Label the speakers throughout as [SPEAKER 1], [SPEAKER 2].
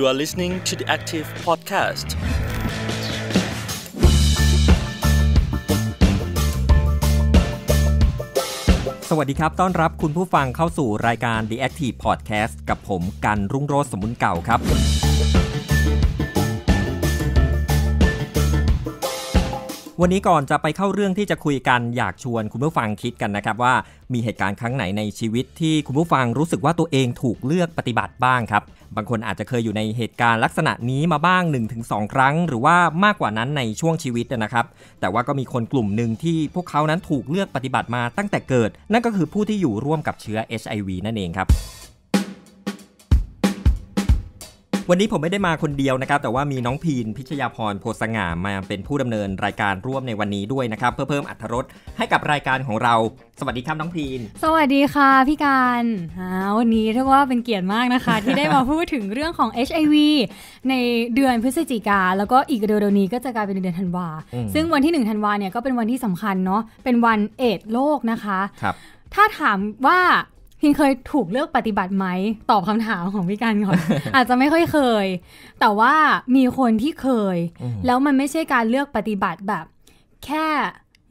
[SPEAKER 1] You are listening to the Active Podcast. สวัสดีครับ ต้อนรับคุณผู้ฟังเข้าสู่รายการ The Active Podcast กับผมกัน รุ่งโรสสมุนเก่าครับ วันนี้ก่อนจะไปเข้าเรื่องที่จะคุยกันอยากชวนคุณผู้ฟังคิดกันนะครับว่ามีเหตุการณ์ครั้งไหนในชีวิตที่คุณผู้ฟังรู้สึกว่าตัวเองถูกเลือกปฏิบัติบ้างครับบางคนอาจจะเคยอยู่ในเหตุการณ์ลักษณะนี้มาบ้าง 1-2 ครั้ง หรือว่ามากกว่านั้นในช่วงชีวิตนะครับ แต่ว่าก็มีคนกลุ่มหนึ่งที่พวกเขานั้นถูกเลือกปฏิบัติมาตั้งแต่เกิด นั่นก็คือผู้ที่อยู่ร่วมกับเชื้อ HIV นั่นเองครับวันนี้ผมไม่ได้มาคนเดียวนะครับ แต่ว่ามีน้องพีนพิชยาพรโพสง่ามาเป็นผู้ดำเนินรายการร่วมในวันนี้ด้วยนะครับ เพื่อเพิ่มอรรถรสให้กับรายการของเรา สวัสดีครับน้องพีน
[SPEAKER 2] สวัสดีค่ะพี่การวันนี้ถือว่าเป็นเกียรติมากนะคะ ที่ได้มาพูดถึงเรื่องของ HIV ในเดือนพฤศจิกา แล้วก็อีกเดือนนี้ก็จะกลายเป็นเดือนธันวาซึ่งวันที่1ธันวาเนี่ยก็เป็นวันที่สำคัญเนาะเป็นวันเอดโลกนะคะครับถ้าถามว่าพินเคยถูกเลือกปฏิบัติไหมตอบคำาถามของพี่การก่อนอาจจะไม่ค่อยเคยแต่ว่ามีคนที่เคย แล้วมันไม่ใช่การเลือกปฏิบัติแบบ แค่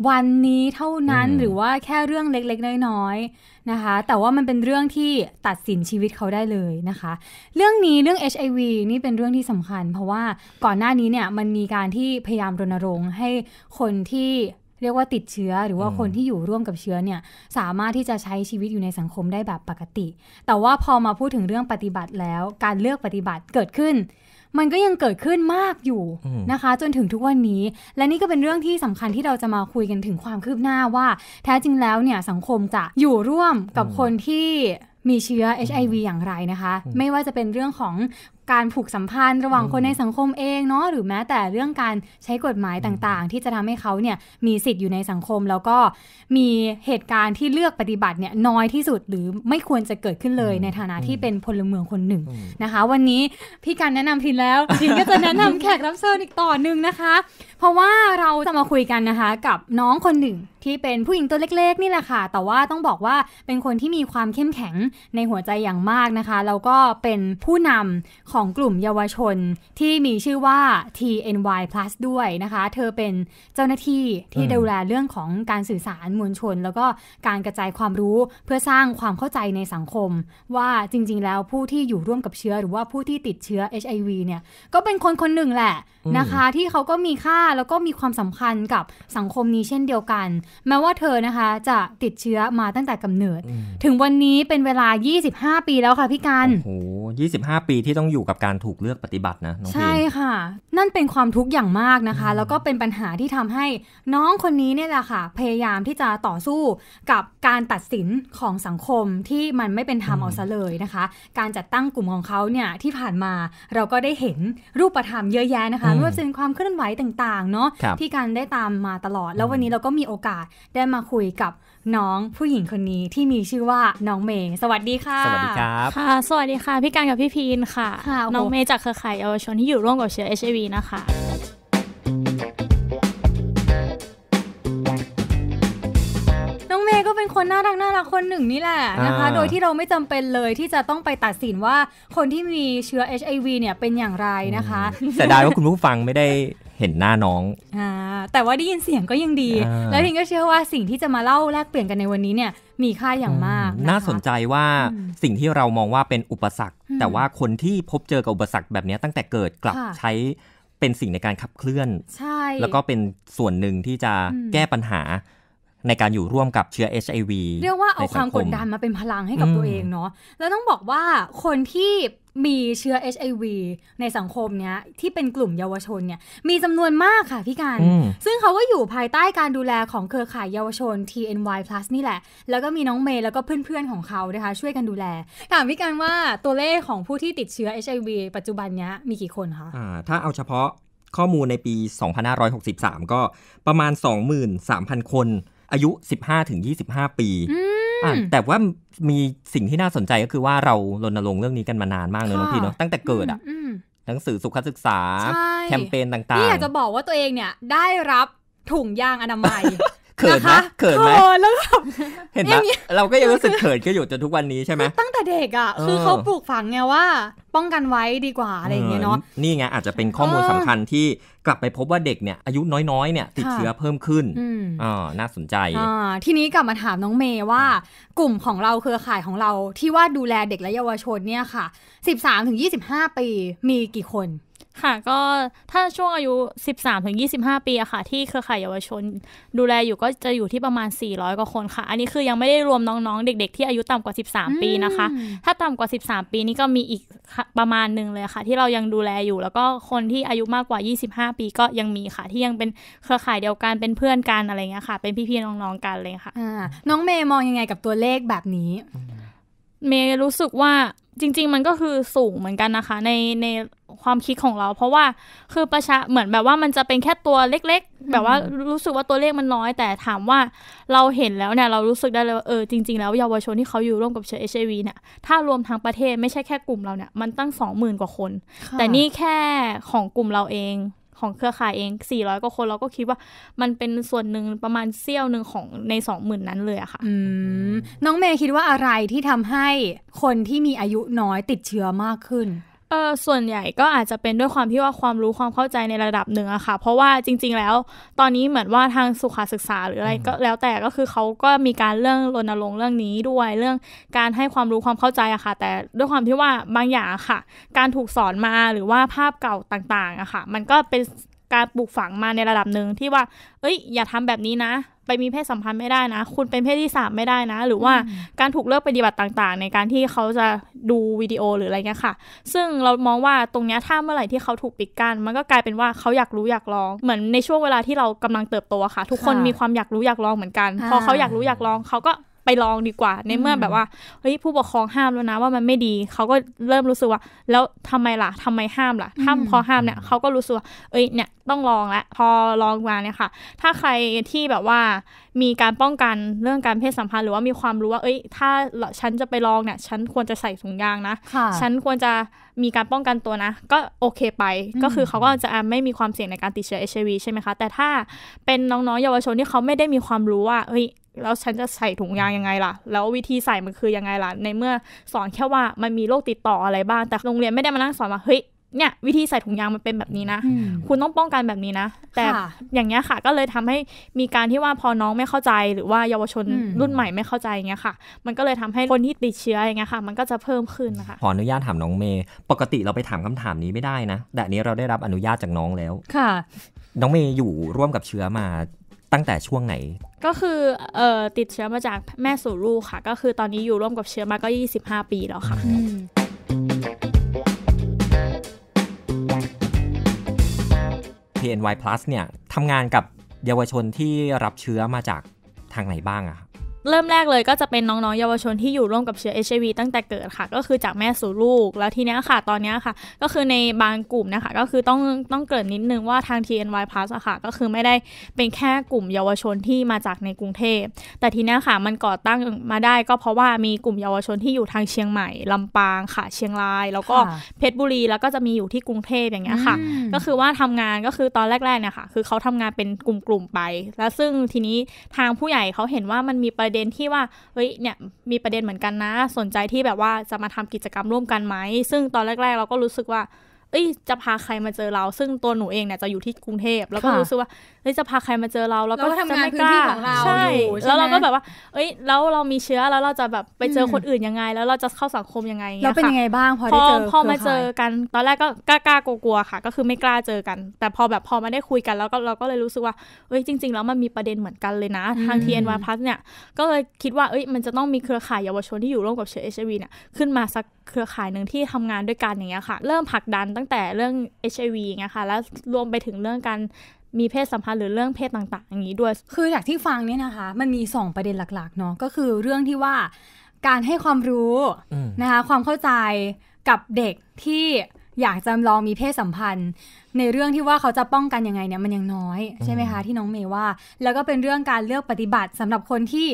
[SPEAKER 2] วันนี้เท่านั้นหรือว่าแค่เรื่องเล็กๆน้อยๆนะคะแต่ว่ามันเป็นเรื่องที่ตัดสินชีวิตเขาได้เลยนะคะ เรื่องนี้เรื่อง HIV นี่เป็นเรื่องที่สำคัญ เพราะว่าก่อนหน้านี้เนี่ยมันมีการที่พยายามรณรงค์ ให้คนที่รียกว่าติดเชื้อหรือว่าคนที่อยู่ร่วมกับเชื้อเนี่ยสามารถที่จะใช้ชีวิตอยู่ในสังคมได้แบบปกติ แต่ว่าพอมาพูดถึงเรื่องปฏิบัติแล้วการเลือกปฏิบัติเกิดขึ้น มันก็ยังเกิดขึ้นมากอยู่นะคะ จนถึงทุกวันนี้ และนี่ก็เป็นเรื่องที่สำคัญที่เราจะมาคุยกันถึงความคืบหน้าว่า แท้จริงแล้วเนี่ยสังคมจะอยู่ร่วมกับคนที่มีเชื้อ HIV อย่างไรนะคะ ไม่ว่าจะเป็นเรื่องของการผูกสัมพันธ์ระหว่างคนในสังคมเองเนาะหรือแม้แต่เรื่องการใช้กฎหมายต่างๆ ที่จะทำให้เขาเนี่ยมีสิทธิ์อยู่ในสังคม แล้วก็มีเหตุการณ์ที่เลือกปฏิบัติเนี่ยน้อยที่สุดหรือไม่ควรจะเกิดขึ้นเลย ในฐานะที่เป็นพลเมืองคนหนึ่งนะคะ วันนี้พี่การแนะนำทินแล้วทินก็จะแนะนำแขกรับเชิญอีกต่อหนึ่งนะคะ เพราะว่าเราจะมาคุยกันนะคะกับน้องคนหนึ่งที่เป็นผู้หญิงตัวเล็ก ๆนี่แหละค่ะแต่ว่าต้องบอกว่าเป็นคนที่มีความเข้มแข็งในหัวใจอย่างมากนะคะแล้วก็เป็นผู้นำของกลุ่มเยาวชน ที่มีชื่อว่า TNY Plus ด้วยนะคะ เธอเป็นเจ้าหน้าที่ที่ดูแลเรื่องของการสื่อสารมวลชน แล้วก็การกระจายความรู้เพื่อสร้างความเข้าใจในสังคม ว่าจริงๆแล้วผู้ที่อยู่ร่วมกับเชื้อหรือว่าผู้ที่ติดเชื้อ HIV เนี่ยก็เป็นคนคนหนึ่งแหละนะคะ ที่เขาก็มีค่าแล้วก็มีความสำคัญกับสังคมนี้เช่นเดียวกัน แม้ว่าเธอนะคะ จะติดเชื้อมาตั้งแต่กำเนิด ถึงวันนี้เป็นเวลา 25 ปีแล้วค่ะพี่การโอ้
[SPEAKER 1] โห 25 ปีที่ต้องอยู่กับการถูกเลือกปฏิบัตินะนใช่
[SPEAKER 2] ค่ะ นั่นเป็นความทุกข์อย่างมากนะคะแล้วก็เป็นปัญหาที่ทำให้ น้องคนนี้เนี่ยแหละค่ะ พยายามที่จะต่อสู้กับการตัดสินของสังคมที่มันไม่เป็นธรรมเอาซะเลยนะคะ การจัดตั้งกลุ่มของเขาเนี่ยที่ผ่านมาเราก็ได้เห็นรูปธรรมเยอะแยะนะคะไม่ว่าจะเป็นความเคลื่อนไหวต่างๆเนาะที่การได้ตามมาตลอดแล้ววันนี้เราก็มีโอกาสได้มาคุยกับน้องผู้หญิงคนนี้ที่มีชื่อว่าน้องเมย์สวัสดีค่ะ สวัสดีครับค่ะสวัสดีค่ะ พี่การกับพี่พีนค่ะ น้องเมย์จากเครือข่ายเยาวชนที่อยู่ร่วมกับเชื้อเอชไอวีนะคะคนน่ารักน่ารักคนหนึ่งนี่แหละนะคะ โดยที่เราไม่จำเป็นเลยที่จะต้องไปตัดสินว่าคนที่มีเชื้อ HIV เนี่ยเป็นอย่างไรนะคะแต่ดายว่าค
[SPEAKER 1] ุณผู้ฟังไม่ได้เห็นหน้าน้อง
[SPEAKER 2] อแต่ว่าได้ยินเสียงก็ยังดี แล้วพิงก็เชื่อว่าสิ่งที่จะมาเล่าแลกเปลี่ยนกันในวันนี้เนี่ยมีค่าอย่างมาก
[SPEAKER 1] น่าสนใจว่าสิ่งที่เรามองว่าเป็นอุปสรรค แต่ว่าคนที่พบเจอกับอุปสรรคแบบนี้ตั้งแต่เกิดกลับใช้เป็นสิ่งในการขับเคลื่อนใ
[SPEAKER 2] ช่แล้วก็เ
[SPEAKER 1] ป็นส่วนหนึ่งที่จะแก้ปัญหาในการอยู่ร่วมกับเชื้อ HIV เรียกว่าเอาความกดด
[SPEAKER 2] ันมาเป็นพลังให้กับตัวเองเนาะ แล้วต้องบอกว่าคนที่มีเชื้อ HIV ในสังคมเนี้ยที่เป็นกลุ่มเยาวชนเนี่ยมีจำนวนมากค่ะพี่การ ซึ่งเขาก็อยู่ภายใต้การดูแลของเครือข่ายเยาวชน TNY Plus นี่แหละ แล้วก็มีน้องเมย์แล้วก็เพื่อนๆของเขานะคะช่วยกันดูแล ถามพี่การว่าตัวเลขของผู้ที่ติดเชื้อ HIV ปัจจุบันเนี้ยมีกี่คนคะ
[SPEAKER 1] ะถ้าเอาเฉพาะข้อมูลในปี 2563ก็ประมาณ23,000 คนอายุ 15-25 ปี แต่ว่ามีสิ่งที่น่าสนใจก็คือว่าเรารณรงค์เรื่องนี้กันมานานมากเลยน้องพี่เนาะตั้งแต่เกิดอ่ะ หนังสือสุขศึกษา แคมเปญต่างๆนี่อยากจะ
[SPEAKER 2] บอกว่าตัวเองเนี่ย ได้รับถุงยางอนามัย
[SPEAKER 1] เขินนะเขินไหมแล้วเห็นไหมเราก็ยังรู้สึกเขินก็อยู่จนทุกวันนี้ใช่ไหม
[SPEAKER 2] ตั้งแต่เด็กอ่ะ คือเขาปลูกฝังไงว่า ป้องกันไว้ดีกว่าอะไรอย่างเงี้ยเนาะ
[SPEAKER 1] นี่ไงอาจจะเป็นข้อมูลสำคัญที่กลับไปพบว่าเด็กเนี่ยอายุน้อยๆ เนี่ยติดเชื้อเพิ่มขึ้น อ่าน่าสนใจ
[SPEAKER 2] ทีนี้กลับมาถามน้องเมย์ว่ากลุ่มของเราเครือข่ายของเราที่ว่าดูแลเด็กและเยาวชนเนี่ยค่ะ 13-25 ปี มีกี่คนค่ะ ก็
[SPEAKER 3] ถ้าช่วงอายุ13ถึง25ปีอะค่ะ ที่เครือข่ายเยาวชน ดูแลอยู่ก็จะอยู่ที่ประมาณ 400กว่าคนค่ะอันนี้คือยังไม่ได้รวมน้องๆ เด็ก ๆ ที่อายุต่ำกว่า13ปีนะคะ ถ้าต่ำกว่า 13 ปีนี่ก็มีอีกประมาณหนึ่งเลยค่ะ ที่เรายังดูแลอยู่ แล้วก็คนที่อายุมากกว่า25ปีก็ยังมีค่ะที่ยังเป็นเครือข่ายเดียวกันเป็นเพื่อนกันอะไรเงี้ยค่ะ เป็นพี่ๆน้องๆกันเลยค่ะ
[SPEAKER 2] น้องเมย์มองยังไงกับตัวเลขแบบนี้เมย์รู้
[SPEAKER 3] สึกว่าจริงๆมันก็คือสูงเหมือนกันนะคะในในความคิดของเรา เพราะว่าคือประชาเหมือนแบบว่ามันจะเป็นแค่ตัวเล็กๆ แบบว่ารู้สึกว่าตัวเลขมันน้อย แต่ถามว่าเราเห็นแล้วเนี่ยเรารู้สึกได้เลยเออจริงๆแล้วเยาวชนที่เขาอยู่ร่วมกับเชื้อเอชไอวีเนี่ยถ้ารวมทั้งประเทศไม่ใช่แค่กลุ่มเราเนี่ยมันตั้งสองหมื่นกว่าคน แต่นี่แค่ของกลุ่มเราเองของเครือข่ายเอง 400 กว่าคนเราก็คิดว่ามันเป็นส่วนหนึ่งประมาณเซี่ยวหนึ่งของใน20,000นั้นเลยอะค่ะ
[SPEAKER 2] น้องเมย์คิดว่าอะไรที่ทำให้คนที่มีอายุน้อยติดเชื้อมากขึ้นเออส่วนใหญ่ก็อาจจะเป็นด้วยความที่ว่าความรู้
[SPEAKER 3] ความเข้าใจในระดับหนึ่งอะค่ะ เพราะว่าจริงๆแล้ว ตอนนี้เหมือนว่าทางสุขศึกษาหรืออะไรก็แล้วแต่ก็คือเขาก็มีการเรื่องรณรงค์เรื่องนี้ด้วยเรื่องการให้ความรู้ความเข้าใจอะค่ะแต่ด้วยความที่ว่าบางอย่างค่ะ การถูกสอนมาหรือว่าภาพเก่าต่างๆอะค่ะ มันก็เป็นการปลูกฝังมาในระดับหนึ่งที่ว่า เอ้ย อย่าทำแบบนี้นะ ไปมีเพศสัมพันธ์ไม่ได้นะ คุณเป็นเพศที่สามไม่ได้นะ หรือว่าการถูกเลิกปฏิบัติต่างๆ ในการที่เขาจะดูวิดีโอหรืออะไรเงี้ยค่ะ ซึ่งเรามองว่าตรงเนี้ยถ้าเมื่อไหร่ที่เขาถูกปิดกั้นมันก็กลายเป็นว่าเขาอยากรู้อยากลอง เหมือนในช่วงเวลาที่เรากำลังเติบโตค่ะ ทุกคนมีความอยากรู้อยากลองเหมือนกัน พอเขาอยากรู้ อยากลองเขาก็ไปลองดีกว่าในเมื่อแบบว่า เฮ้ย ผู้ปกครองห้ามแล้วนะว่ามันไม่ดี เขาก็เริ่มรู้สึกว่า แล้วทำไมล่ะ ทำไมห้ามล่ะห้ามพอห้ามเนี่ยเขาก็รู้สึกว่าเอ้ยเนี่ยต้องลองละพอลองมาเนี่ยค่ะ ถ้าใครที่แบบว่ามีการป้องกันเรื่องการเพศสัมพันธ์หรือว่ามีความรู้ว่าเอ้ย ถ้าฉันจะไปลองเนี่ยฉันควรจะใส่ถุงยางนะฉันควรจะมีการป้องกันตัวนะ ก็โอเคไปก็คือเขาก็จะไม่มีความเสี่ยงในการติดเชื้อเอชวีใช่ไหมคะแต่ถ้าเป็นน้องๆเยาวชนที่เขาไม่ได้มีความรู้ว่าเฮ้ยแล้วฉันจะใส่ถุงยางยังไงล่ะ แล้ววิธีใส่มันคือยังไงล่ะในเมื่อสอนแค่ว่ามันมีโรคติดต่ออะไรบ้าง แต่โรงเรียนไม่ได้มานั่งสอนว่าเฮ้ยเนี่ยวิธีใส่ถุงยางมันเป็นแบบนี้นะคุณต้องป้องกันแบบนี้นะแต่อย่างเงี้ยค่ะ ก็เลยทำให้มีการที่ว่าพอน้องไม่เข้าใจ หรือว่าเยาวชนรุ่นใหม่ไม่เข้าใจเงี้ยค่ะ มันก็เลยทำให้ คนที่ติดเชื้ออย่างเงี้ยค่ะมันก็จะเพิ่มขึ้นนะคะ
[SPEAKER 1] ขออนุญาตถามน้องเมย์ ปกติเราไปถามคำถามนี้ไม่ได้นะ แต่นี้เราได้รับอนุญาตจากน้องแล้วค่ะ น้องเมย์อยู่ร่วมกับเชื้อมาตั้งแต่ช่วงไหน
[SPEAKER 3] ก็คือออติดเชื้อมาจากแม่สู่ลูกค่ะ ก็คือตอนนี้อยู่ร่วมกับเชื้อมาก็ 25 ปีแล้วค่ะ
[SPEAKER 1] เ PNY Plus เนี่ยทำงานกับเยาวชนที่รับเชื้อมาจากทางไหนบ้างอะ
[SPEAKER 3] เริ่มแรกเลย ก็จะเป็นน้องๆเยาวชนที่อยู่ร่วมกับเชื้อ HIV ตั้งแต่เกิดค่ะ ก็คือจากแม่สู่ลูก แล้วทีนี้ค่ะ ตอนนี้ค่ะก็คือในบางกลุ่มนะคะก็คือต้องต้องเกิดนิดนึงว่าทาง TNY Plus ค่ะก็คือไม่ได้เป็นแค่กลุ่มเยาวชนที่มาจากในกรุงเทพแต่ทีนี้ค่ะมันก่อตั้งมาได้ก็เพราะว่ามีกลุ่มเยาวชนที่อยู่ทางเชียงใหม่ลำปางค่ะ เชียงราย แล้วก็เพชรบุรี แล้วก็จะมีอยู่ที่กรุงเทพอย่างเงี้ยค่ะ ก็คือว่าทำงานก็คือตอนแรกๆเนี่ยค่ะคือเขาทำงานเป็นกลุ่มๆไป แล้วซึ่งทีนี้ทางผู้ใหญ่เขาเห็นว่ามันมีประเด็นที่ว่า เฮ้ย เนี่ย มีประเด็นเหมือนกันนะ สนใจที่แบบว่าจะมาทำกิจกรรมร่วมกันไหม ซึ่งตอนแรก ๆ เราก็รู้สึกว่าเอ้ยจะพาใครมาเจอเรา ซึ่งตัวหนูเองเนี่ยจะอยู่ที่กรุงเทพแล้วก็รู้สึกว่าเอ้ยจะพาใครมาเจอเราแล้วก็จะไม่กล้าใช่แล้วเราก็แบบว่าเอ้ยแล้วเรามีเชื้อแล้วเราจะแบบไปเจอคนอื่นยังไง แล้วเราจะเข้าสังคมยังไงเราเป็นยังไงบ้างพอได้เจอพอมาเจอกัน ตอนแรกก็กล้ากลกลัวค่ะ ก็คือไม่กล้าเจอกันแต่พอแบบพอมาได้คุยกันแล้วก็เราก็เลยรู้สึกว่าเอ้ยจริงๆแล้วมันมีประเด็นเหมือนกันเลยนะ ทาง TNY Plus เนี่ยก็เลยคิดว่าเอ้ยมันจะต้องมีเครือข่ายเยาวชนที่อยู่ร่วมกับเชื้อ HIV เนี่ยขึ้นมาสักเครือข่ายหนึ่งที่ทำงานด้วยกันอย่างเงี้ยค่ะเริ่มผลักดันตั้งงแต่เรื่อง HIV ไงคะแล้
[SPEAKER 2] วรวมไปถึงเรื่องการมีเพศสัมพันธ์หรือเรื่องเพศต่างๆ อย่างนี้ด้วยคือจากที่ฟังเนี่ยนะคะมันมี 2 ประเด็นหลักๆเนาะก็คือเรื่องที่ว่าการให้ความรู้นะคะความเข้าใจกับเด็กที่อยากจะลองมีเพศสัมพันธ์ ในเรื่องที่ว่าเขาจะป้องกันยังไงเนี่ยมันยังน้อยใช่ไหมคะที่น้องเมย์ว่า แล้วก็เป็นเรื่องการเลือกปฏิบัติสำหรับคนที่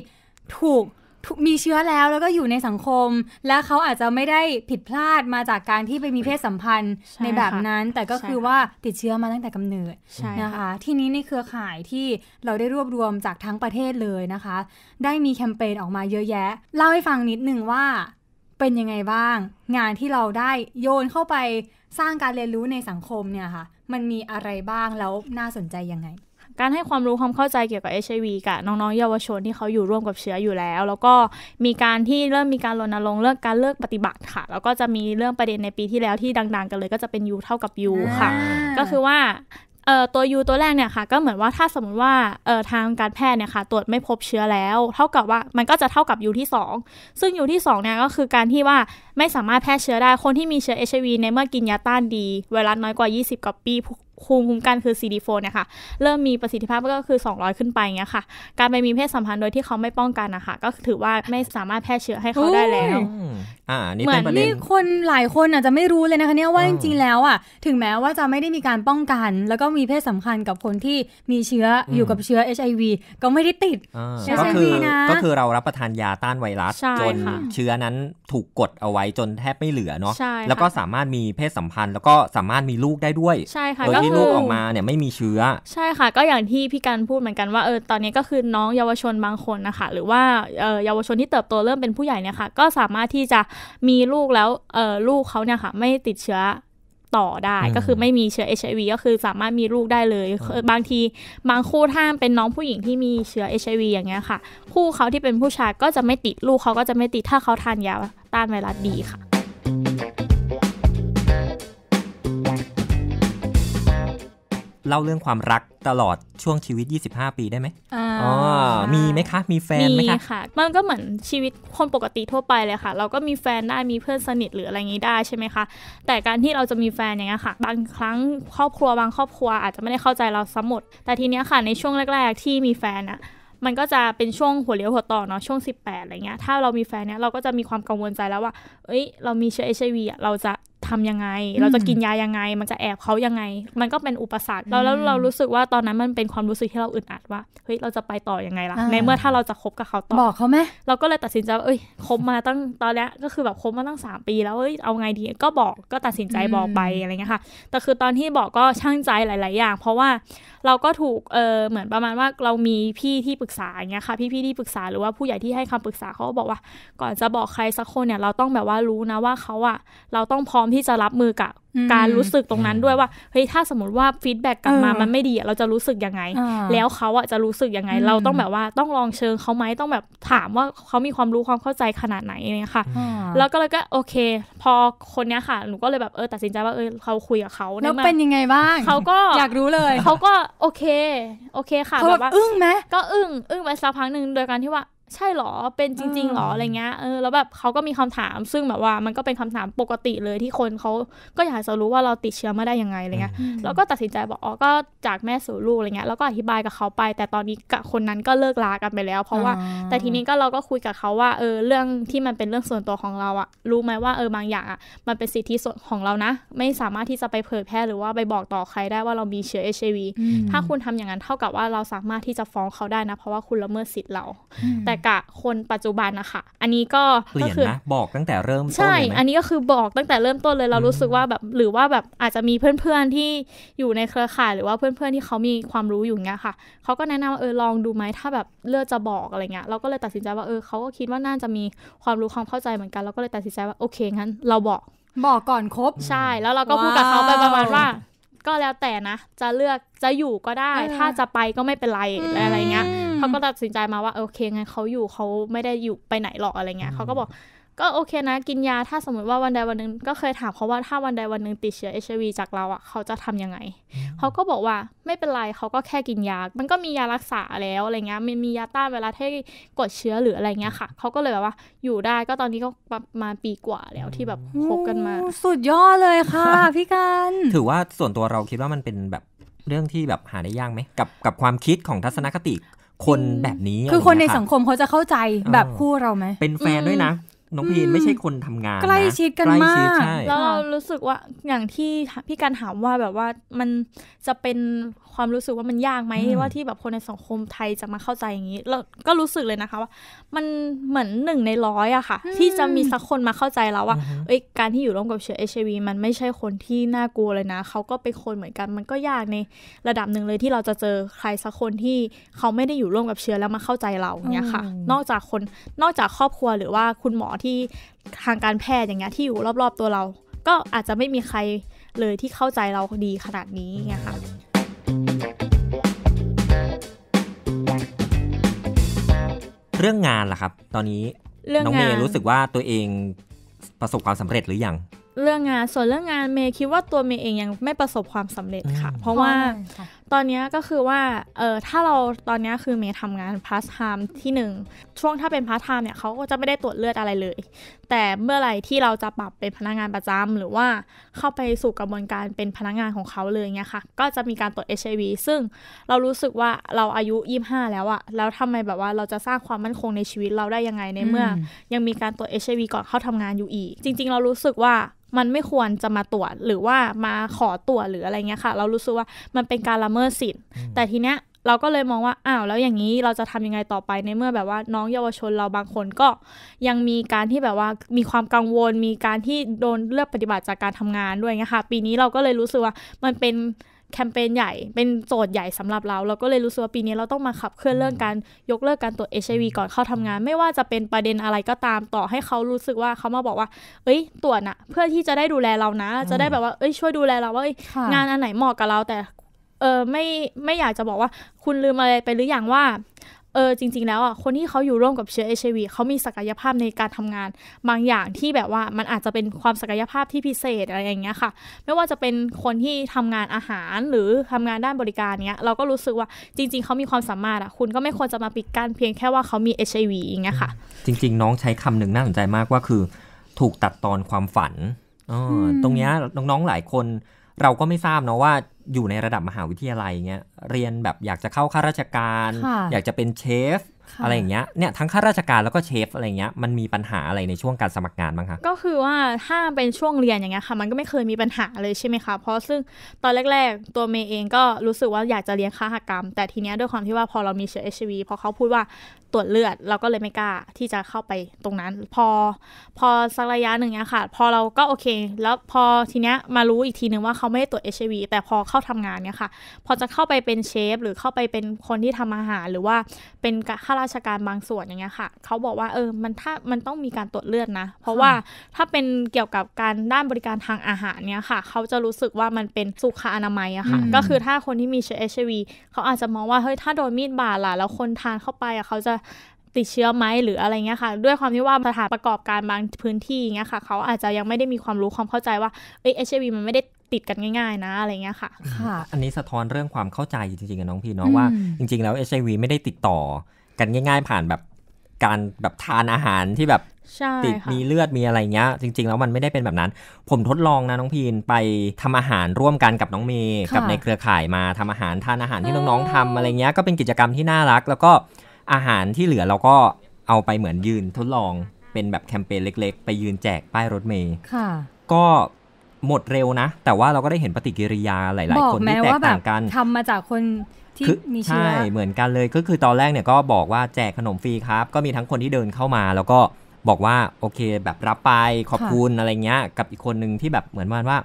[SPEAKER 2] ถูกมีเชื้อแล้วแล้วก็อยู่ในสังคม แล้วเขาอาจจะไม่ได้ผิดพลาดมาจากการที่ไปมีเพศสัมพันธ์ใในแบบนั้น แต่ก็คือว่าติดเชื้อมาตั้งแต่กำเนิดนะคะทีนี้ในเครือข่ายที่เราได้รวบรวมจากทั้งประเทศเลยนะคะ ได้มีแคมเปญออกมาเยอะแยะเล่าให้ฟังนิดนึงว่าเป็นยังไงบ้างงานที่เราได้โยนเข้าไปสร้างการเรียนรู้ในสังคมเนี่ยค่ะมันมีอะไรบ้างแล้วน่าสนใจยังไง
[SPEAKER 3] การให้ความรู้ความเข้าใจเกี่ยวกับ HIV กับน้อง ๆ เยาวชนที่เขาอยู่ร่วมกับเชื้ออยู่แล้ว แล้วก็มีการที่เริ่มมีการรณรงค์เรื่องการเลิกปฏิบัติค่ะแล้วก็จะมีเรื่องประเด็นในปีที่แล้วที่ดัง ๆ กันเลยก็จะเป็น U เท่ากับ U ค่ะก็คือว่าเอ่อตัว U ตัวแรกเนี่ยค่ะก็เหมือนว่าถ้าสมมติว่าเอ่อทางการแพทย์เนี่ยค่ะตรวจไม่พบเชื้อแล้ว เท่ากับว่ามันก็จะเท่ากับ U ที่2 ซึ่ง U ที่2เนี่ยก็คือการที่ว่าไม่สามารถแพร่เชื้อได้คนที่มีเชื้อเอชวีในเมื่อกินยาต้านดีไวรัสน้อยกว่า 20กว่าปีภูมิคุ้มกันคือ CD4 เนี่ยค่ะเริ่มมีประสิทธิภาพก็คือ 200 ขึ้นไปเงี้ยค่ะ การไปมีเพศสัมพันธ์โดยที่เขาไม่ป้องกันนะคะก็ถือว่าไม่สามารถแพร่เชื้อให้เขาได้แล้วเหมนอนนี่ค
[SPEAKER 2] นหลายคนอาจจะไม่รู้เลยนะคะเนี่ยว่าจริงๆแล้วอ่ะถึงแม้ว่าจะไม่ได้มีการป้องกัน แล้วก็มีเพศสัมพันธ์กับคนที่มีเชื้ออยู่กับเชื้อ HIV ก็ไม่ได้ติดก็คือก็คือเร
[SPEAKER 1] ารับประทานยาต้านไวรัสจน เชื้อนั้นถูกกดเอาไว้จนแทบไม่เหลือเนาะแล้วก็สามารถมีเพศสัมพันธ์ แล้วก็สามารถมีลูกได้ด้วยใช่ค่ะก็ลูกออกมาเนี่ยไม่มีเชื้อ
[SPEAKER 3] ใช่ค่ะก็อย่างที่พี่การพูดเหมือนกันว่าเออตอนนี้ก็คือน้องเยาวชนบางคนนะคะหรือว่าเออเยาวชนที่เติบโตเริ่มเป็นผู้ใหญ่เนี่ยค่ะก็สามารถที่จะมีลูกแล้วเออลูกเขาเนี่ยค่ะไม่ติดเชื้อต่อได้ก็คือไม่มีเชื้อ HIV ก็คือสามารถมีลูกได้เลย บางทีบางคู่ถ้าเป็นน้องผู้หญิงที่มีเชื้อ HIV อย่างเงี้ยค่ะคู่เขาที่เป็นผู้ชายก็จะไม่ติดลูกเขาก็จะไม่ติดถ้าเขาทานยาต้านไวรัสดีค่ะ
[SPEAKER 1] เล่าเรื่องความรักตลอดช่วงชีวิต 25 ปีได้ไหมอ๋อ มีไหมคะ มีแฟนไหมคะมีค
[SPEAKER 3] ่ะมันก็เหมือนชีวิตคนปกติทั่วไปเลยค่ะ เราก็มีแฟนได้มีเพื่อนสนิทหรืออะไรงี้ได้ใช่ไหมคะ แต่การที่เราจะมีแฟนอย่างเงี้ยค่ะ บางครั้งครอบครัวบางครอบครัว อาจจะไม่ได้เข้าใจเราส้หมด แต่ทีเนี้ยค่ะ ในช่วงแรก ๆ ที่มีแฟนอะมันก็จะเป็นช่วงหัวเลี้ยวหัวต่อเนาะ ช่วง 18 อะไรเงี้ย ถ้าเรามีแฟนเนี้ยเราก็จะมีความกังวลใจแล้วว่า เอ้ย เรามีเชื้อเอชวีเราจะทำยังไงเราจะกินยายังไง มันจะแอบเขายังไง มันก็เป็นอุปสรรคแล้วแล้วเรารู้สึกว่าตอนนั้นมันเป็นความรู้สึกที่เราอึดอัดว่าเฮ้ยเราจะไปต่อยังไงล่ะ ในเมื่อถ้าเราจะคบกับเขาต่อบอกเขาไหมเราก็เลยตัดสินใจเอ้ยคบมาตั้งตอนนี้ก็คือแบบคบมาตั้ง 3 ปีแล้วเอ้ยเอาไงดีก็บอกก็ตัดสินใจบอกไปอะไรเงี้ยค่ะแต่คือตอนที่บอกก็ช่างใจหลายๆอย่างเพราะว่าเราก็ถูกเออเหมือนประมาณว่าเรามีพี่ที่ ปรึกษาอย่างเงี้ยค่ะพี่พี่ที่ปรึกษาหรือว่าผู้ใหญ่ที่ให้คำปรึกษาเขาบอกว่า ก่อนจะบอกใครสักคนเนี่ยเราต้องแบบว่า รู้นะ ว่าเขาอะเราต้องพร้อมที่ที่จะรับมือกับการรู้สึกตรงนั้นด้วยว่าเฮ้ยถ้าสมมติว่าฟีดแบ็กกลับมามันไม่ดีเราจะรู้สึกยังไง แล้วเขาอะจะรู้สึกยังไง เราต้องแบบว่าต้องลองเชิงเขาไหมต้องแบบถามว่าเขามีความรู้ความเข้าใจขนาดไหนเนี่ยค่ะ แล้วก็เลยก็โอเค พอคนเนี้ยค่ะหนูก็เลยแบบเออตัดสินใจว่าเออเขาคุยกับเขาแล้วเป็นยังไงบ้างเขาก็อยากรู้เลยเขาก็โอเคโอเค ค่ะแบบว่าอึ้งไหมก็อึ้งอึ้งไปสักพักหนึ่งโดยการที่ว่าใช่หรอ เป็นจริงๆหรออะไรเงี้ย เออ แล้วแบบเขาก็มีคำถาม ซึ่งแบบว่ามันก็เป็นคำถามปกติเลยที่คนเขาก็อยากจะรู้ว่าเราติดเชื้อมาได้ยังไงอะไรเงี้ย แล้วก็ตัดสินใจบอก อ๋อ ก็จากแม่สู่ลูกอะไรเงี้ย แล้วก็อธิบายกับเขาไป แต่ตอนนี้กับคนนั้นก็เลิกลากันไปแล้ว เพราะว่า แต่ทีนี้ก็เราก็คุยกับเขาว่า เออ เรื่องที่มันเป็นเรื่องส่วนตัวของเราอะ รู้ไหมว่าเออ บางอย่างอะมันเป็นสิทธิส่วนของเรานะ ไม่สามารถที่จะไปเผยแพร่หรือว่าไปบอกต่อใครได้ว่าเรามีเชื้อเอชไอวี ถ้าคุณทำอย่างนั้นเท่ากับว่าเราสามารถที่จะฟ้องเขาได้นะเพราะว่าคุณละเมิดสิทธิ์เราแตกับคนปัจจุบันนะคะอันนี้ก็เปลี่ยนนะ
[SPEAKER 1] บอกตั้งแต่เริ่มต้นใช่ อันนี้
[SPEAKER 3] ก็คือบอกตั้งแต่เริ่มต้นเลยเรารู้สึกว่าแบบ หรือว่าแบบอาจจะมีเพื่อนๆที่อยู่ในเครือข่ายหรือว่าเพื่อนๆที่เขามีความรู้อยู่เงี้ยค่ะเขาก็แนะนำว่าเออลองดูไหมถ้าแบบเลือกจะบอกอะไรเงี้ยเราก็เลยตัดสินใจว่าเออเขาก็คิดว่าน่าจะมีความรู้ความเข้าใจเหมือนกันเราก็เลยตัดสินใจว่าโอเคงั้น เราบอกบอกก่อนครบใช่แล้วเราก็พูดกับเขาไปประมาณว่าก็แล้วแต่นะ จะเลือกจะอยู่ก็ได้ ถ้าจะไปก็ไม่เป็นไรอะไรเงี้ยเขาก็ตัดสินใจมาว่าโอเคงั้นเขาอยู่เขาไม่ได้อยู่ไปไหนหรอกอะไรเงี้ยเขาก็บอกก็โอเคนะ กินยาถ้าสมมติว่าวันใดวันหนึ่งก็เคยถามเขาว่าถ้าวันใดวันหนึ่งติดเชื้อเอชวีจากเราอะ่ะเขาจะทํำยังไงเขาก็บอกว่าไม่เป็นไรเขาก็แค่กินยา มันก็มียารักษาแล้วอะไรเงี้ยมันมียาต้านเวลาทให้กดเชื้อหรืออะไรเงี้ยค่ะเขาก็เลยแบบว่าอยู่ได้ก็ตอนนี้ก็ประมาณปีกว่าแล้วที่แบบคบกันมา
[SPEAKER 2] สุดยอดเลยค่ะพี่กัน
[SPEAKER 1] ถือว่าส่วนตัวเราคิดว่ามันเป็นแบบเรื่องที่แบบหาได้ยากไหมกับกับความคิดของทัศนคติคนแบบนี้ คือคนในสัง
[SPEAKER 2] คมเขาจะเข้าใจแบบคู่เราไหมเป็นแฟนด้วยนะ
[SPEAKER 1] น้องเพนไม่ใช่คนทำงานใกล้ชิดกันมากแล้วเ
[SPEAKER 3] รารู้สึกว่าอย่างที่พี่การถามว่าแบบว่ามันจะเป็นความรู้สึกว่ามันยากไหมว่าที่แบบคนในสังคมไทยจะมาเข้าใจอย่างนี้เราก็รู้สึกเลยนะคะว่า มันเหมือนหนึ่งในร้อยอะค่ะ ที่จะมีสักคนมาเข้าใจแล้วว่าเอ้ยการที่อยู่ร่วมกับเชื้อเอชวีมันไม่ใช่คนที่น่ากลัวเลยนะเขาก็เป็นคนเหมือนกันมันก็ยากในระดับหนึ่งเลยที่เราจะเจอใครสักคนที่เขาไม่ได้อยู่ร่วมกับเชื้อแล้วมาเข้าใจเราเนี่ยค่ะ นอกจากคนนอกจากครอบครัวหรือว่าคุณหมอที่ทางการแพทย์อย่างเงี้ยที่อยู่รอบๆตัวเรา ก็อาจจะไม่มีใครเลยที่เข้าใจเราดีขนาดนี้ไงค่ะ
[SPEAKER 1] เรื่องงานล่ะครับ ตอนนี้น้องเมย์รู้สึกว่าตัวเองประสบความสำเร็จหรือยัง
[SPEAKER 3] เรื่องงานส่วนเรื่องงานเมย์คิดว่าตัวเมย์เองยังไม่ประสบความสำเร็จค่ะ เพราะว่าตอนนี้ก็คือว่า เออถ้าเราตอนนี้คือเมย์ทำงานพาร์ทไทม์ที่ 1 ช่วงถ้าเป็นพาร์ทไทม์เนี่ยเขาก็จะไม่ได้ตรวจเลือดอะไรเลย แต่เมื่อไหร่ที่เราจะปรับเป็นพนักงานประจำ หรือว่าเข้าไปสู่กระบวนการเป็นพนักงานของเขาเลยเนี่ยค่ะ ก็จะมีการตรวจ HIV ซึ่งเรารู้สึกว่าเราอายุ 25 แล้วอะแล้วทำไมแบบว่าเราจะสร้างความมั่นคงในชีวิตเราได้ยังไงในเมื่อ ยังมีการตรวจ HIV ก่อนเข้าทำงานอยู่อีก จริง ๆ เรารู้สึกว่ามันไม่ควรจะมาตรวจหรือว่ามาขอตรวจหรืออะไรเงี้ยค่ะ เรารู้สึกว่ามันเป็นการละเมิมิสิทธิ์แต่ทีเนี้ยเราก็เลยมองว่าอ้าว แล้วอย่างนี้เราจะทำยังไงต่อไปในเมื่อแบบว่าน้องเยาวชนเราบางคนก็ยังมีการที่แบบว่ามีความกังวลมีการที่โดนเลือกปฏิบัติจากการทำงานด้วยนะคะปีนี้เราก็เลยรู้สึกว่ามันเป็นแคมเปญใหญ่ เป็นโจทย์ใหญ่สำหรับเรา เราก็เลยรู้สึกว่าปีนี้เราต้องมาขับเคลื่อนเรื่องการยกเลิกการตรวจเอชไอวีก่อนเข้าทำงานไม่ว่าจะเป็นประเด็นอะไรก็ตามต่อให้เขารู้สึกว่าเขามาบอกว่า เอ้ยตรวจนะเพื่อที่จะได้ดูแลเรานะ จะได้แบบว่าเอ้ยช่วยดูแลเราว่างานอันไหนเหมาะกับเราแต่เออไม่ไม่อยากจะบอกว่าคุณลืมอะไรไปหรืออยังว่าเออจริง ๆ แล้วอ่ะคนที่เขาอยู่ร่วมกับเชื้อเอชวีเขามีศักยภาพในการทำงานบางอย่างที่แบบว่ามันอาจจะเป็นความศักยภาพที่พิเศษอะไรอย่างเงี้ยค่ะ ไม่ว่าจะเป็นคนที่ทำงานอาหารหรือทำงานด้านบริการเนี้ยเราก็รู้สึกว่าจริง ๆเขามีความสามารถอ่ะ คุณก็ไม่ควรจะมาปิดกั้นเพียงแค่ว่าเขามีเอชวีอย่างเงี้ยค่ะ
[SPEAKER 1] จริงๆน้องใช้คำนึงน่าสนใจมากว่าคือ ถูกตัดตอนความฝันออตรงเนี้ยน้องๆหลายคน เราก็ไม่ทราบเนาะว่าอยู่ในระดับมหาวิทยาลัยเงี้ยเรียนแบบอยากจะเข้าข้าราชการ อยากจะเป็นเชฟอะไรอย่างเงี้ยเนี่ยทั้งข้าราชการแล้วก็เชฟ อะไรเงี้ยมันมีปัญหาอะไรในช่วงการสมัครงานบ้างคะ
[SPEAKER 3] ก็คือว่าถ้าเป็นช่วงเรียนอย่างเงี้ยค่ะมันก็ไม่เคยมีปัญหาเลยใช่ไหมคะเพราะซึ่งตอนแรกๆ ตัวเมย์เองก็รู้สึกว่าอยากจะเรียนค้าชกรรมแต่ทีเนี้ยด้วยความที่ว่าพอเรามีเชื้อเอชวีพอเขาพูดว่าตรวจเลือดเราก็เลยไม่กล้าที่จะเข้าไปตรงนั้นพอ พอสักระยะหนึ่งเนี้ยค่ะพอเราก็โอเค แล้วพอทีเนี้ยมารู้อีกทีนึงว่าเขาไม่ได้ตรวจเอชวีแต่พอเข้าทำงานเนี่ยค่ะ พอจะเข้าไปเป็นเชฟหรือเข้าไปเป็นคนที่ทำอาหาร หรือว่าเป็นข้าราชการบางส่วนอย่างเงี้ยค่ะ เขาบอกว่าเออ มันถ้ามันต้องมีการตรวจเลือดนะ เพราะว่าถ้าเป็นเกี่ยวกับการด้านบริการทางอาหารเนี่ยค่ะ เขาจะรู้สึกว่ามันเป็นสุขอนามัยอะค่ะ ก็คือถ้าคนที่มีเชื้อเอชวีเขาอาจจะมองว่าเฮ้ยถ้าโดนมีดบาดล่ะแล้วคนทานเข้าไปอะเขาจะติดเชื้อไหมหรืออะไรเงี้ยค่ะ ด้วยความที่ว่าสถานประกอบการบางพื้นที่เงี้ยค่ะ เขาอาจจะยังไม่ได้มีความรู้ความเข้าใจว่าเอ้เอชไอวีมันไม่ได้ติดกันง่าย ๆ นะอะไรเงี้ยค่ะค่ะ อั
[SPEAKER 1] นนี้สะท้อนเรื่องความเข้าใจจริงๆกับน้องพี่เนาะว่าจริงๆแล้ว h วีไม่ได้ติดต่อกันง่าย ๆ ผ่านแบบการแบบทานอาหารที่แบบติดมีเลือดมีอะไรเงี้ยจริงๆแล้วมันไม่ได้เป็นแบบนั้น ผมทดลองนะน้องพีนไปทำอาหารร่วมกันกับน้องเมย์กับในเครือข่ายมาทำอาหารทานอาหารที่น้องๆทำอะไรเงี้ยก็เป็นกิจกรรมที่น่ารักแล้วก็อาหารที่เหลือเราก็เอาไปเหมือนยืนทดลองเป็นแบบแคมเปญเล็ก ๆ ไปยืนแจกป้ายรถเมย์ก็หมดเร็วนะ แต่ว่าเราก็ได้เห็นปฏิกิริยาหลาย ๆ คนที่แตกต่างกันท
[SPEAKER 2] ำมาจากคนที่มีเชื้อใช่
[SPEAKER 1] เหมือนกันเลย ก็คือตอนแรกเนี่ยก็บอกว่าแจกขนมฟรีครับ ก็มีทั้งคนที่เดินเข้ามา แล้วก็บอกว่าโอเคแบบรับไปขอบคุณอะไรเงี้ย กับอีกคนหนึ่งที่แบบเหมือนว่าว่า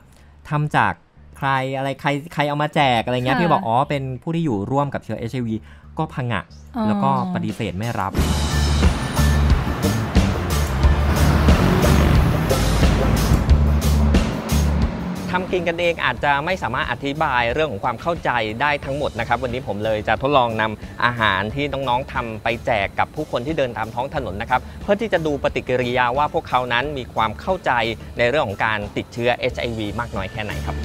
[SPEAKER 1] ทำจากใครอะไรใครใคร เอามาแจกอะไรเงี้ยพี่บอกอ๋อเป็นผู้ที่อยู่ร่วมกับเชื้อเอชวีก็พังอะแล้วก็ปฏิเสธไม่รับทำกินกันเองอาจจะไม่สามารถอธิบายเรื่องของความเข้าใจได้ทั้งหมดนะครับ วันนี้ผมเลยจะทดลองนำอาหารที่น้องๆทำไปแจกกับผู้คนที่เดินตามท้องถนนนะครับเพื่อที่จะดูปฏิกิริยาว่าพวกเขานั้นมีความเข้าใจในเรื่องของการติดเชื้อ HIV มากน้อยแค่ไหนครับ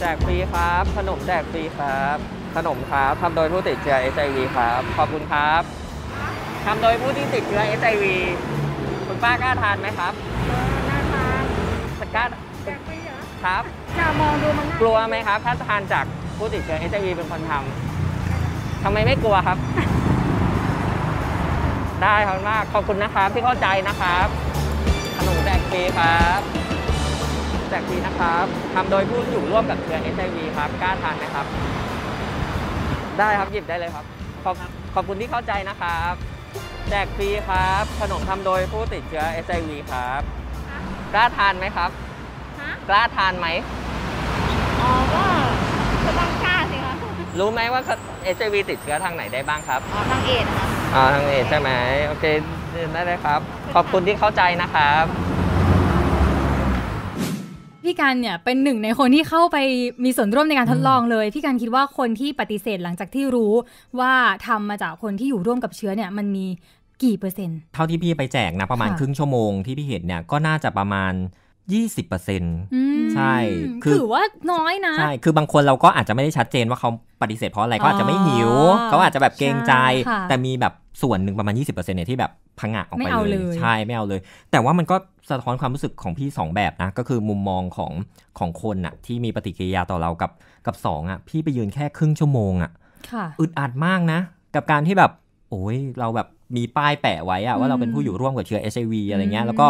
[SPEAKER 4] แจกฟรีครับขนมแจกฟรีครับขนมครับทำโดยผู้ติดเชื้อ HIV ครับขอบคุณครับทำโดยผู้ที่ติดเชื้อ HIV คุณป้ากล้าทานไหมครับกล้าทานสกัดครับจะมองดูมันกลัวไหมครับ ถ้าทานจากผู้ติดเชื้อเอชไอวีเป็นคนทำทำไมไม่กลัวครับ ได้คุณบมากขอบคุณนะครับ ที่เข้าใจนะครับขนมแจกฟรีครับ แจกฟรีนะครับทำโดยผู้อยู่ ร่วมกับเชื้อเอชไอวีครับ กล้าทานไหมครับ ได้ครับ หยิบได้เลยครับ ขอบขอบคุณที่เข้าใจนะครับแจกฟรีครับ ขนมทำโดยผู้ติดเชื้อ HIV ครับ กล้าทานไหมครับกล้าทานไหมอ๋อก็ก็ต้องกล้าสิคะรู้ไหมว่า HIV ติดเชื้อทางไหนได้บ้างครับ อ๋อ ทางเอชค่ะอ๋อทางเอดใช่ไหมโอเคได้เลยครับ ขอบคุณที่เข้าใจนะครับ
[SPEAKER 2] พี่การเนี่ยเป็นหนึ่งในคนที่เข้าไปมีส่วนร่วมในการทดลองเลย พี่การคิดว่าคนที่ปฏิเสธหลังจากที่รู้ว่าทำมาจากคนที่อยู่ร่วมกับเชื้อเนี่ยมันมีกี่เปอร์เซ็นต์
[SPEAKER 1] เท่าที่พี่ไปแจกนะประมาณครึ่งชั่วโมงที่พี่เห็นเนี่ยก็น่าจะประมาณ 20%ใช่ คือว
[SPEAKER 2] ่าน้อยนะ ใช่
[SPEAKER 1] คือบางคนเราก็อาจจะไม่ได้ชัดเจนว่าเขาปฏิเสธเพราะอะไรเขาอาจจะไม่หิวเขาอาจจะแบบเกรงใจ แต่มีแบบส่วนหนึ่งประมาณ 20%เนี่ยที่แบบพังงะออกไปเลย ใช่ ไม่เอาเลย แต่ว่ามันก็สะท้อนความรู้สึกของพี่ 2 แบบนะ ก็คือมุมมองของของคนอะที่มีปฏิกิริยาต่อเรากับกับ2ออะพี่ไปยืนแค่ครึ่งชั่วโมงอะอึดอัดมากนะ กับการที่แบบ โอ้ยเราแบบมีป้ายแปะไว้อะว่าเราเป็นผู้อยู่ร่วมกับเชื้อ HIV อะไรเงี้ย แล้วก็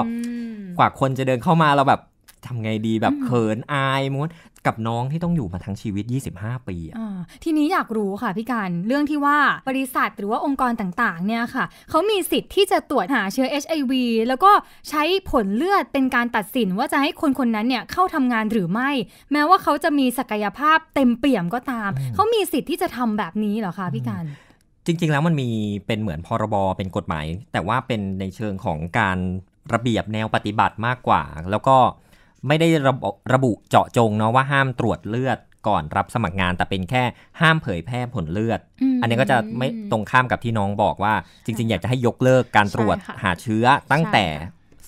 [SPEAKER 1] กว่าคนจะเดินเข้ามาเราแบบทำไงดีแบบเขินอายมดกับน้องที่ต้องอยู่มาทั้งชีวิต 25 ปีอ่
[SPEAKER 2] ะทีนี้อยากรู้ค่ะพี่การเรื่องที่ว่าบริษัทหรือว่าองค์กรต่างๆ เนี่ยค่ะเขามีสิทธิ์ที่จะตรวจหาเชื้อ HIV แล้วก็ใช้ผลเลือดเป็นการตัดสิน ว่าจะให้คนคนนั้นเนี่ยเข้าทำงานหรือไม่ แม้ว่าเขาจะมีศักยภาพเต็มเปี่ยมก็ตาม เขามีสิทธิ์ที่จะทำแบบนี้เหรอคะพี่การ
[SPEAKER 1] จริง ๆแล้วมันมีเป็นเหมือนพรบรเป็นกฎหมาย แต่ว่าเป็นในเชิงของการระเบียบแนวปฏิบัติมากกว่า แล้วก็ไม่ได้ระบระบุเจาะจงเนาะว่าห้ามตรวจเลือดก่อนรับสมัครงาน แต่เป็นแค่ห้ามเผยแพร่ผลเลือด อันนี้ก็จะไม่ตรงข้ามกับที่น้องบอกว่า จริง ๆ อยากจะให้ยกเลิกการตรวจหาเชื้อ ตั้งแต่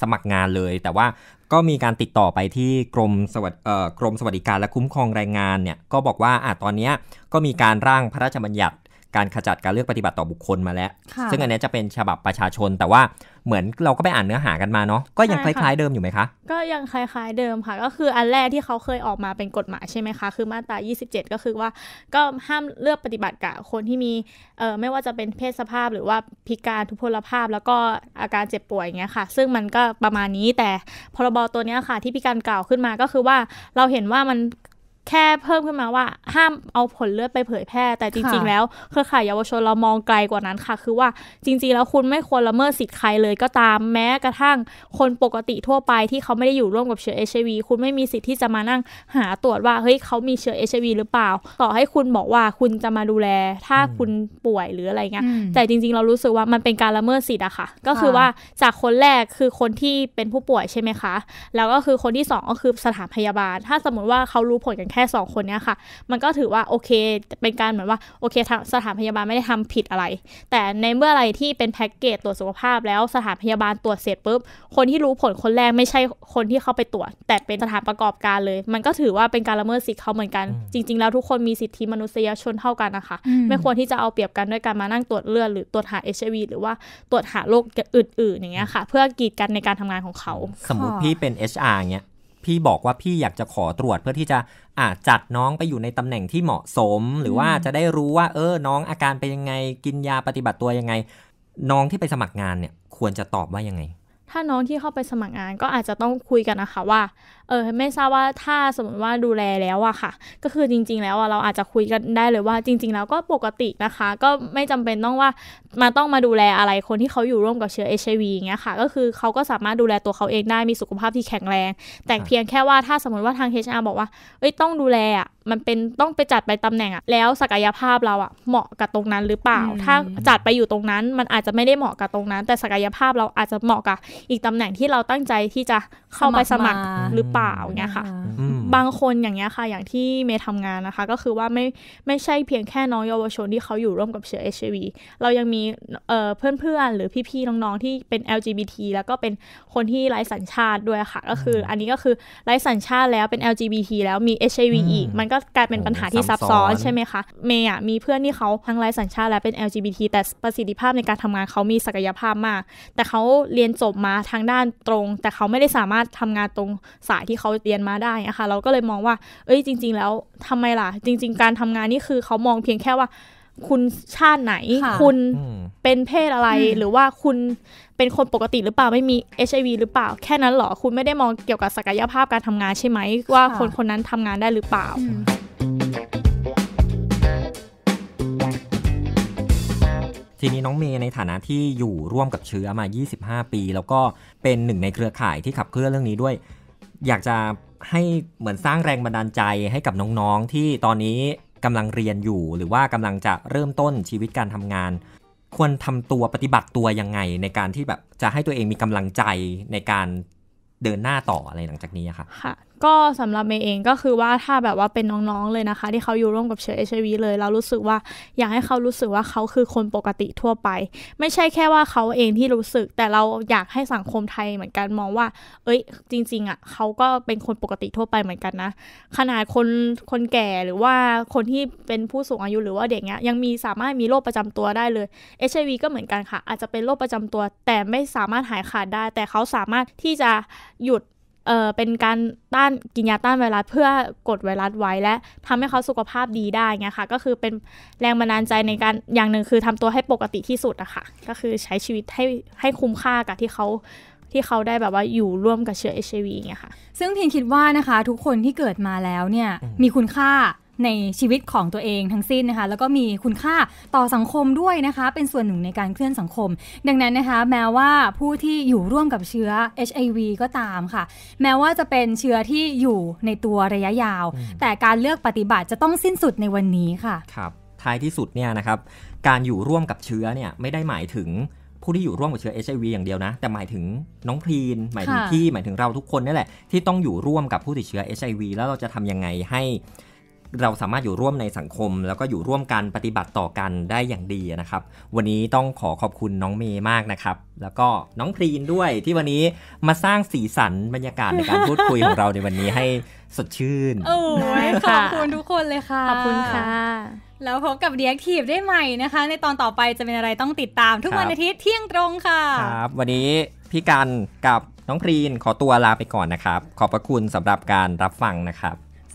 [SPEAKER 1] สมัครงานเลย แต่ว่าก็มีการติดต่อไปที่กรมสวัสดกรมสวัสดิการและคุ้มครองแรงงานเนี่ยก็บอกว่าอ่ะตอนนี้ก็มีการร่างพระราชบัญญัติการขจัดการเลือกปฏิบัติต่อบุคคลมาแล้ว ซึ่งอันนี้จะเป็นฉบับประชาชน แต่ว่าเหมือนเราก็ไปอ่านเนื้อหากันมาเนาะ ก็ยังคล้าย ๆ เดิมอยู่ไหมคะ
[SPEAKER 3] ก็ยังคล้ายๆ เดิมค่ะ ก็คืออันแรกที่เขาเคยออกมาเป็นกฎหมายใช่ไหมคะ คือมาตรา 27 ก็คือว่าก็ห้ามเลือกปฏิบัติกับคนที่มีเอ่อไม่ว่าจะเป็นเพศสภาพ หรือว่าพิการทุพพลภาพ แล้วก็อาการเจ็บป่วยอย่างเงี้ยค่ะ ซึ่งมันก็ประมาณนี้ แต่พรบตัวนี้ค่ะที่พิการกล่าวขึ้นมาก็คือว่าเราเห็นว่ามันแค่เพิ่มขึ้นมาว่าห้ามเอาผลเลือดไปเผยแพร่แต่จริงๆแล้ว เครือข่ายเยาวชนเรามองไกลกว่านั้นค่ะ คือว่าจริงๆแล้วคุณไม่ควรละเมิดสิทธิ์ใครเลย ก็ตามแม้กระทั่งคนปกติทั่วไป ที่เขาไม่ได้อยู่ร่วมกับเชื้อเอชวีคุณไม่มีสิทธิ์ที่จะมานั่งหาตรวจว่า เฮ้ยเขามีเชื้อเอชวีหรือเปล่า ต่อให้คุณบอกว่าคุณจะมาดูแล ถ้าคุณป่วยหรืออะไรเงี้ยแต่จริงๆ เรารู้สึกว่ามันเป็นการละเมิดสิทธิ์อะค่ะก็คือว่าจากคนแรกคือคนที่เป็นผู้ป่วยใช่ไหมคะ แล้วก็คือคนที่2ก็คือสถานพยาบาลถ้าสมมติว่าเขารู้ผลกันแค่2คนเนี้ยค่ะมันก็ถือว่าโอเคเป็นการเหมือนว่าโอเคสถานพยาบาลไม่ได้ทำผิดอะไร แต่ในเมื่ออะไรที่เป็นแพ็กเกจตรวจสุขภาพแล้วสถานพยาบาลตรวจเสร็จปุ๊บคนที่รู้ผลคนแรกไม่ใช่คนที่เข้าไปตรวจ แต่เป็นสถานประกอบการเลย มันก็ถือว่าเป็นการละเมิดสิทธิเขาเหมือนกัน จริง ๆแล้วทุกคน มีสิทธิมนุษยชนเท่ากันนะคะไม่ควรที่จะเอาเปรียบกันด้วยการมานั่งตรวจเลือดหรือตรวจหาเอชวีหรือว่าตรวจหาโรคอื่นๆอย่างเงี้ยค่ะ เพื่อกีดกันในการทำงานของเขาสมมติพี่
[SPEAKER 1] เป็น HR เงี้ยพี่บอกว่าพี่อยากจะขอตรวจเพื่อที่จะ อาจจัดน้องไปอยู่ในตำแหน่งที่เหมาะสม หรือว่าจะได้รู้ว่าเออ น้องอาการเป็นยังไง กินยาปฏิบัติตัวยังไงน้องที่ไปสมัครงานเนี่ยควรจะตอบว่ายังไง
[SPEAKER 3] ถ้าน้องที่เข้าไปสมัครงานก็อาจจะต้องคุยกันนะคะว่าเออไม่ทราบว่าถ้าสมมติว่าดูแลแล้วอะค่ะ ก็คือจริง ๆแล้วอะเราอาจจะคุยกันได้เลยว่าจริง ๆ แล้วก็ปกตินะคะก็ไม่จำเป็นต้องว่ามาต้องมาดูแลอะไรคนที่เขาอยู่ร่วมกับเชื้อเอชไอวีอย่างเงี้ยค่ะ ก็คือเขาก็สามารถดูแลตัวเขาเองได้มีสุขภาพที่แข็งแรง แต่เพียงแค่ว่าถ้าสมมติว่าทาง HR บอกว่าเอ้ยต้องดูแลอะมันเป็นต้องไปจัดไปตำแหน่งอะแล้วศักยภาพเราอะเหมาะกับตรงนั้นหรือเปล่า ถ้าจัดไปอยู่ตรงนั้น มันอาจจะไม่ได้เหมาะกับตรงนั้น แต่ศักยภาพเราอาจจะเหมาะกับ อีกตำแหน่งที่เราตั้งใจที่จะเข้าไปสมัครหรือเปเปล่าเงี้ยค่ะบางคนอย่างเงี้ยค่ะอย่างที่เมย์ทำงานนะคะ ก็คือว่าไม่ไม่ใช่เพียงแค่น้องเยาวชนที่เขาอยู่ร่วมกับเชื้อเอชวีเรายังมีเพื่อนเพื่อนหรือพี่ๆน้องๆที่เป็น LGBT แล้วก็เป็นคนที่ไร้สัญชาติด้วยค่ะ ก็คือ อันนี้ก็คือไร้สัญชาติแล้วเป็น LGBT แล้วมี HIV อีกมันก็กลายเป็นปัญหาที่ซับซ้อนใช่ไหมคะเมย์อ่ะมีเพื่อนที่เขาทั้งไร้สัญชาติและเป็น LGBT แต่ประสิทธิภาพในการทำงานเขามีศักยภาพมาก แต่เขาเรียนจบมาทางด้านตรง แต่เขาไม่ได้สามารถทำงานตรงสายที่เขาเรียนมาได้นะคะเราก็เลยมองว่าเอ้ยจริง ๆ แล้วทำไมล่ะ จริงๆการทำงานนี่คือเขามองเพียงแค่ว่าคุณชาติไหนคุณเป็นเพศอะไรหรือว่าคุณเป็นคนปกติหรือเปล่าไม่มี HIV หรือเปล่า แค่นั้นหรอคุณไม่ได้มองเกี่ยวกับศักยภาพการทำงานใช่ไหม ว่าคนคนนั้นทำงานได้หรือเปล่า
[SPEAKER 1] ทีนี้น้องเมย์ในฐานะที่อยู่ร่วมกับเชื้อมา 25 ปี แล้วก็เป็นหนึ่งในเครือข่ายที่ขับเคลื่อนเรื่องนี้ด้วยอยากจะให้เหมือนสร้างแรงบันดาลใจให้กับน้องๆ ที่ตอนนี้กำลังเรียนอยู่หรือว่ากำลังจะเริ่มต้นชีวิตการทำงาน ควรทำตัวปฏิบัติตัวยังไงในการที่แบบจะให้ตัวเองมีกำลังใจในการเดินหน้าต่ออะไรหลังจากนี้ค
[SPEAKER 3] ค่ะก็สำหรับเมย์เองก็คือว่าถ้าแบบว่าเป็นน้องๆเลยนะคะ ที่เขาอยู่ร่วมกับเชื้อเอชวีเลย เรารู้สึกว่าอยากให้เขารู้สึกว่าเขาคือคนปกติทั่วไป ไม่ใช่แค่ว่าเขาเองที่รู้สึก แต่เราอยากให้สังคมไทยเหมือนกันมองว่า เอ้ยจริง ๆอะ่ะเขาก็เป็นคนปกติทั่วไปเหมือนกันนะขนาดคนคนแก่หรือว่าคนที่เป็นผู้สูงอายุหรือว่าเด็กเนี้ยยังมีสามารถมีโรคประจำตัวได้เลยเอชวีก็เหมือนกันค่ะ อาจจะเป็นโรคประจำตัวแต่ไม่สามารถหายขาดได้ แต่เขาสามารถที่จะหยุดเอ่อเป็นการต้านกินยาต้านไวรัสเพื่อกดไวรัสไว้ และ ทำให้เขาสุขภาพดีได้เงี้ยค่ะก็คือเป็นแรงบันดาลใจในการอย่างหนึ่งคือทำตัวให้ปกติที่สุดอะค่ะก็คือใช้ชีวิตให้ให้คุ้มค่ากับที่เขา
[SPEAKER 2] ที่เขาได้แบบว่าอยู่ร่วมกับเชื้อเอชไอวีเงี้ยค่ะซึ่งพิงคิดว่านะคะ ทุกคนที่เกิดมาแล้วเนี่ยมีคุณค่าในชีวิตของตัวเองทั้งสิ้นนะคะแล้วก็มีคุณค่าต่อสังคมด้วยนะคะเป็นส่วนหนึ่งในการเคลื่อนสังคม ดังนั้นนะคะแม้ว่าผู้ที่อยู่ร่วมกับเชื้อ HIV ก็ตามค่ะ แม้ว่าจะเป็นเชื้อที่อยู่ในตัวระยะยาว แต่การเลือกปฏิบัติจะต้องสิ้นสุดในวันนี้ค่ะ
[SPEAKER 1] ครับท้ายที่สุดเนี่ยนะครับการอยู่ร่วมกับเชื้อเนี่ยไม่ได้หมายถึงผู้ที่อยู่ร่วมกับเชื้อ HIV อย่างเดียวนะแต่หมายถึงน้องพรีน หมายถึงพี่หมายถึงเราทุกคนนี่แหละที่ต้องอยู่ร่วมกับผู้ติดเชื้อ HIV แล้วเราจะทํำยังไงให้เราสามารถอยู่ร่วมในสังคมแล้วก็อยู่ร่วมกันปฏิบัติต่อกันได้อย่างดีนะครับ วันนี้ต้องขอขอบคุณน้องเมย์มากนะครับ แล้วก็น้องพรีนด้วยที่วันนี้มาสร้างสีสันบรรยากาศ ในการพูดคุยของเราในวันนี้ให้สดชื่นโอ้ยขอบคุ
[SPEAKER 2] ณทุกคนเลยค่ะ ขอบคุณค่ะ แล้วพบกับเดียกทีฟได้ใหม่นะคะ ในตอนต่อไปจะเป็นอะไรต้องติดตามทุกวันอาทิตย์เที่ยงตรงค่ะค
[SPEAKER 1] รับวันนี้พี่กันกับน้องพรีนขอตัวลาไปก่อนนะครับ ขอบพระคุณสำหรับการรับฟังนะครับ